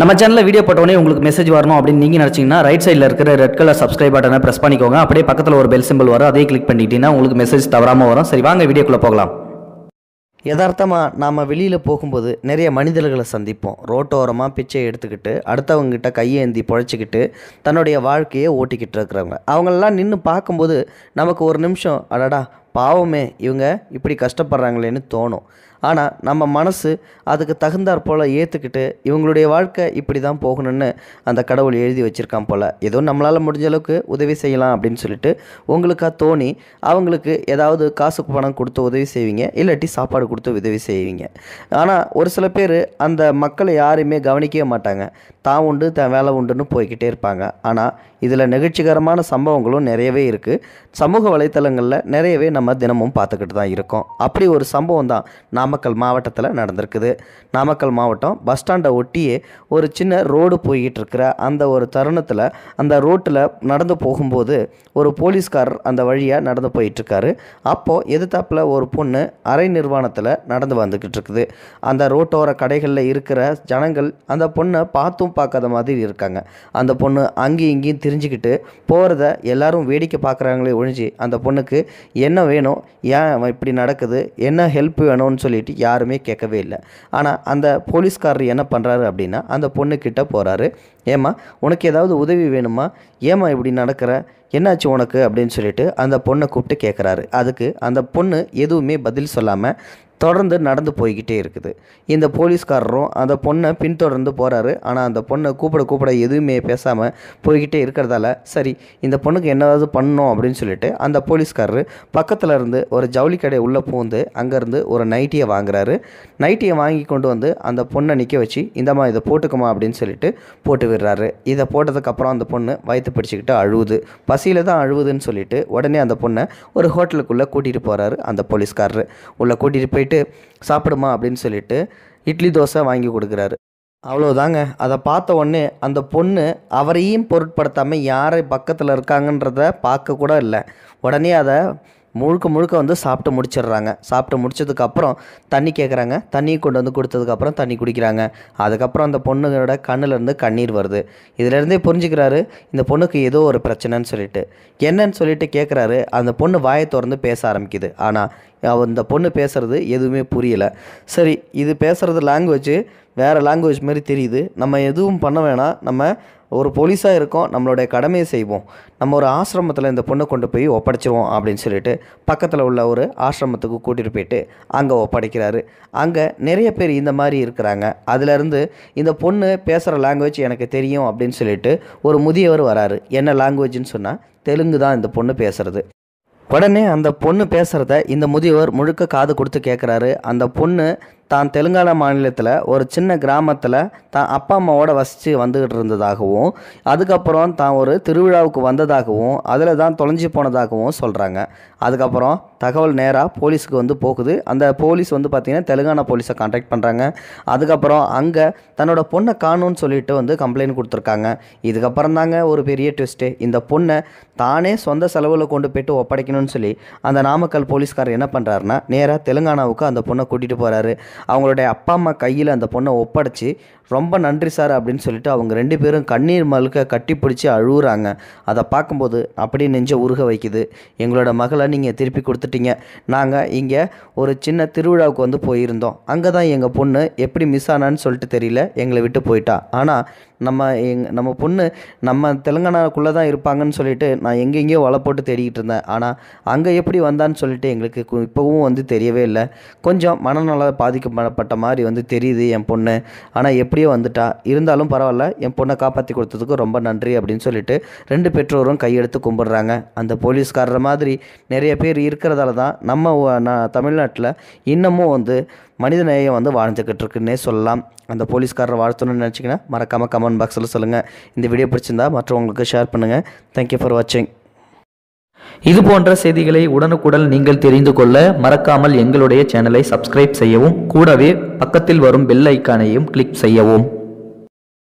நம்ம சேனலில் வீடியோ போட்டோடனே உங்களுக்கு மெசேஜ் வரணும் அப்படின்னு நீங்கள் நினச்சிங்கன்னா ரைட் சைடில் இருக்கிற ரெட் கலர் சப்ஸ்கிரைப் பட்டனை ப்ரெஸ் பண்ணிக்கோங்க அப்படியே பக்கத்தில் ஒரு பெல் சிம்பிள் வரும் அதே கிளிக் பண்ணிட்டீங்கன்னா உங்களுக்கு மெசேஜ் தவறாமல் வரும் சரி வாங்க வீடியோக்குள்ளே போகலாம் யதார்த்தமாக நாம் வெளியில் போகும்போது நிறைய மனிதர்களை சந்திப்போம் ரோட்டோரமாக பிச்சை எடுத்துக்கிட்டு அடுத்தவங்ககிட்ட கையேந்தி பொழைச்சிக்கிட்டு தன்னுடைய வாழ்க்கையை ஓட்டிக்கிட்டு இருக்கிறவங்க அவங்களெல்லாம் நின்று பார்க்கும்போது நமக்கு ஒரு நிமிஷம் அடடா பாவமே இவங்க இப்படி கஷ்டப்படுறாங்களேன்னு தோணும் ஆனால் நம்ம மனசு அதுக்கு தகுந்தாற் போல் ஏற்றுக்கிட்டு இவங்களுடைய வாழ்க்கை இப்படி தான் போகணும்னு அந்த கடவுள் எழுதி வச்சுருக்கான் போல் ஏதோ நம்மளால் முடிஞ்ச அளவுக்கு உதவி செய்யலாம் அப்படின்னு சொல்லிட்டு உங்களுக்காக தோணி அவங்களுக்கு ஏதாவது காசு பணம் கொடுத்து உதவி செய்வீங்க இல்லாட்டி சாப்பாடு கொடுத்து உதவி செய்வீங்க ஆனால் ஒரு சில பேர் அந்த மக்களை யாரையுமே கவனிக்கவே மாட்டாங்க தான் உண்டு தன் வேலை உண்டுன்னு போய்கிட்டே இருப்பாங்க ஆனால் இதில் நெகிழ்ச்சிகரமான சம்பவங்களும் நிறையவே இருக்குது சமூக வலைத்தளங்களில் நிறையவே நம்ம தினமும் பார்த்துக்கிட்டு தான் இருக்கோம் அப்படி ஒரு சம்பவம் தான் நாமக்கல் மாவட்டத்தில் நடந்திருக்குது நாமக்கல் மாவட்டம் பஸ் ஸ்டாண்டை ஒட்டியே ஒரு சின்ன ரோடு போய்கிட்டு இருக்கிற அந்த ஒரு தருணத்தில் அந்த ரோட்டில் நடந்து போகும்போது ஒரு போலீஸ்காரர் அந்த வழியாக நடந்து போயிட்டுருக்காரு அப்போது எதிர்த்தாப்பில் ஒரு பொண்ணு அரை நிர்வாணத்தில் நடந்து வந்துக்கிட்டு இருக்குது அந்த ரோட்டோர கடைகளில் இருக்கிற ஜனங்கள் அந்த பொண்ணை பார்த்தும் பார்க்காத மாதிரி இருக்காங்க அந்த பொண்ணு அங்கேயும் இங்கேயும் தெரிஞ்சுக்கிட்டு போகிறத எல்லாரும் வேடிக்கை பார்க்குறாங்களே ஒழிஞ்சு அந்த பொண்ணுக்கு என்ன வேணும் ஏன் இப்படி நடக்குது என்ன ஹெல்ப் வேணும்னு சொல்லிட்டு யாருமே கேட்கவே இல்லை ஆனால் அந்த போலீஸ்காரர் என்ன பண்ணுறாரு அப்படின்னா அந்த பொண்ணுக்கிட்ட போகிறாரு ஏமா உனக்கு ஏதாவது உதவி வேணுமா ஏமா இப்படி நடக்கிற என்னாச்சு உனக்கு அப்படின்னு சொல்லிட்டு அந்த பொண்ணை கூப்பிட்டு கேட்குறாரு அதுக்கு அந்த பொண்ணு எதுவுமே பதில் சொல்லாமல் தொடர்ந்து நடந்து போய்கிட்டே இருக்குது இந்த போலீஸ்காரரும் அந்த பொண்ணை பின்தொடர்ந்து போகிறாரு ஆனால் அந்த பொண்ணை கூப்பிட கூப்பிட எதுவுமே பேசாமல் போய்கிட்டே இருக்கிறதால சரி இந்த பொண்ணுக்கு என்னதாவது பண்ணணும் அப்படின்னு சொல்லிட்டு அந்த போலீஸ்காரரு பக்கத்தில் இருந்து ஒரு ஜவுளி கடை உள்ளே பூந்து அங்கேருந்து ஒரு நைட்டியை வாங்குறாரு நைட்டியை வாங்கி கொண்டு வந்து அந்த பொண்ணை நிற்க வச்சு இந்தம்மா இதை போட்டுக்குமா அப்படின்னு சொல்லிட்டு போட்டு விடுறாரு இதை போட்டதுக்கப்புறம் அந்த பொண்ணு வயத்து பிடிச்சிக்கிட்டு அழுவுது பசியில் தான் அழுவுதுன்னு சொல்லிட்டு உடனே அந்த பொண்ணை ஒரு ஹோட்டலுக்குள்ளே கூட்டிகிட்டு போகிறாரு அந்த போலீஸ்காரரு உள்ளே கூட்டிகிட்டு போய் போயிட்டு சாப்பிடுமா அப்படின்னு சொல்லிட்டு இட்லி தோசை வாங்கி கொடுக்குறாரு அவ்வளோதாங்க அதை பார்த்த உடனே அந்த பொண்ணு அவரையும் பொருட்படுத்தாமல் யாரை பக்கத்தில் இருக்காங்கன்றத பார்க்க கூட இல்லை உடனே அதை முழுக்க முழுக்க வந்து சாப்பிட்டு முடிச்சிடுறாங்க சாப்பிட்டு முடிச்சதுக்கப்புறம் தண்ணி கேட்குறாங்க தண்ணி கொண்டு வந்து கொடுத்ததுக்கப்புறம் தண்ணி குடிக்கிறாங்க அதுக்கப்புறம் அந்த பொண்ணுகளோட கண்ணுலேருந்து கண்ணீர் வருது இதிலேருந்தே புரிஞ்சுக்கிறாரு இந்த பொண்ணுக்கு ஏதோ ஒரு பிரச்சனைன்னு சொல்லிட்டு என்னன்னு சொல்லிட்டு கேட்குறாரு அந்த பொண்ணு வாயை திறந்து பேச ஆரம்பிக்குது ஆனால் அந்த பொண்ணு பேசுகிறது எதுவுமே புரியலை சரி இது பேசுகிறது லாங்குவேஜ் வேறு லாங்குவேஜ் மாதிரி தெரியுது நம்ம எதுவும் பண்ண வேணாம் நம்ம ஒரு போலீஸாக இருக்கோம் நம்மளுடைய கடமையை செய்வோம் நம்ம ஒரு ஆசிரமத்தில் இந்த பொண்ணை கொண்டு போய் ஒப்படைச்சிருவோம் அப்படின்னு சொல்லிட்டு பக்கத்தில் உள்ள ஒரு ஆசிரமத்துக்கு கூட்டிகிட்டு போயிட்டு அங்கே ஒப்படைக்கிறாரு அங்கே நிறைய பேர் இந்த மாதிரி இருக்கிறாங்க அதுலேருந்து இந்த பொண்ணு பேசுகிற லாங்குவேஜ் எனக்கு தெரியும் அப்படின்னு சொல்லிட்டு ஒரு முதியவர் வராரு என்ன லாங்குவேஜ்னு சொன்னால் தெலுங்கு தான் இந்த பொண்ணு பேசுகிறது உடனே அந்த பொண்ணு பேசுகிறத இந்த முதியவர் முழுக்க காது கொடுத்து கேட்குறாரு அந்த பொண்ணு தான் தெலுங்கானா மாநிலத்தில் ஒரு சின்ன கிராமத்தில் தான் அப்பா அம்மாவோட வசித்து வந்துக்கிட்டு இருந்ததாகவும் அதுக்கப்புறம் தான் ஒரு திருவிழாவுக்கு வந்ததாகவும் அதில் தான் தொலைஞ்சி போனதாகவும் சொல்கிறாங்க அதுக்கப்புறம் தகவல் நேராக போலீஸுக்கு வந்து போகுது அந்த போலீஸ் வந்து பார்த்திங்கன்னா தெலுங்கானா போலீஸை காண்டாக்ட் பண்ணுறாங்க அதுக்கப்புறம் அங்கே தன்னோட பொண்ணை காணும்னு சொல்லிட்டு வந்து கம்ப்ளைண்ட் கொடுத்துருக்காங்க இதுக்கப்புறம் தாங்க ஒரு பெரிய ட்விஸ்ட்டு இந்த பொண்ணை தானே சொந்த செலவில் கொண்டு போயிட்டு ஒப்படைக்கணும்னு சொல்லி அந்த நாமக்கல் போலீஸ்காரர் என்ன பண்ணுறாருன்னா நேராக தெலுங்கானாவுக்கு அந்த பொண்ணை கூட்டிகிட்டு போகிறாரு அவங்களுடைய அப்பா அம்மா கையில் அந்த பொண்ணை ஒப்படைச்சி ரொம்ப நன்றி சார் அப்படின்னு சொல்லிட்டு அவங்க ரெண்டு பேரும் கண்ணீர் மழுக்க கட்டி பிடிச்சி அழுகுறாங்க அதை பார்க்கும்போது அப்படியே நெஞ்ச உருக வைக்குது எங்களோட மகளை நீங்கள் திருப்பி கொடுத்துட்டீங்க நாங்கள் இங்கே ஒரு சின்ன திருவிழாவுக்கு வந்து போயிருந்தோம் அங்கே தான் எங்கள் பொண்ணு எப்படி மிஸ் ஆனான்னு சொல்லிட்டு தெரியல எங்களை விட்டு போயிட்டா ஆனால் நம்ம எங் நம்ம பொண்ணு நம்ம தெலுங்கானாக்குள்ளே தான் இருப்பாங்கன்னு சொல்லிட்டு நான் எங்கெங்கேயோ வலை போட்டு தேடிக்கிட்டு இருந்தேன் ஆனால் அங்கே எப்படி வந்தான்னு சொல்லிட்டு எங்களுக்கு இப்போவும் வந்து தெரியவே இல்லை கொஞ்சம் மனநல பாதிக்கப்படப்பட்ட மாதிரி வந்து தெரியுது என் பொண்ணு ஆனால் எப்படியோ வந்துட்டா இருந்தாலும் பரவாயில்ல என் பொண்ணை காப்பாற்றி கொடுத்ததுக்கு ரொம்ப நன்றி அப்படின்னு சொல்லிட்டு ரெண்டு பெற்றோரும் கையெடுத்து கும்பிடுறாங்க அந்த போலீஸ்காரர் மாதிரி நிறைய பேர் இருக்கிறதால தான் நம்ம தமிழ்நாட்டில் இன்னமும் வந்து மனித நேயம் வந்து வாழ்ந்துக்கிட்டு இருக்குன்னே சொல்லலாம் அந்த போலீஸ்காரரை வாழ்த்தணும்னு நினச்சிங்கன்னா மறக்காமல் கமெண்ட் பாக்ஸில் சொல்லுங்கள் இந்த வீடியோ பிடிச்சிருந்தா மற்றவங்களுக்கு ஷேர் பண்ணுங்கள் தேங்க்யூ ஃபார் வாட்சிங் இது போன்ற செய்திகளை உடனுக்குடன் நீங்கள் தெரிந்து கொள்ள மறக்காமல் எங்களுடைய சேனலை சப்ஸ்கிரைப் செய்யவும் கூடவே பக்கத்தில் வரும் பெல் ஐக்கானையும் கிளிக் செய்யவும்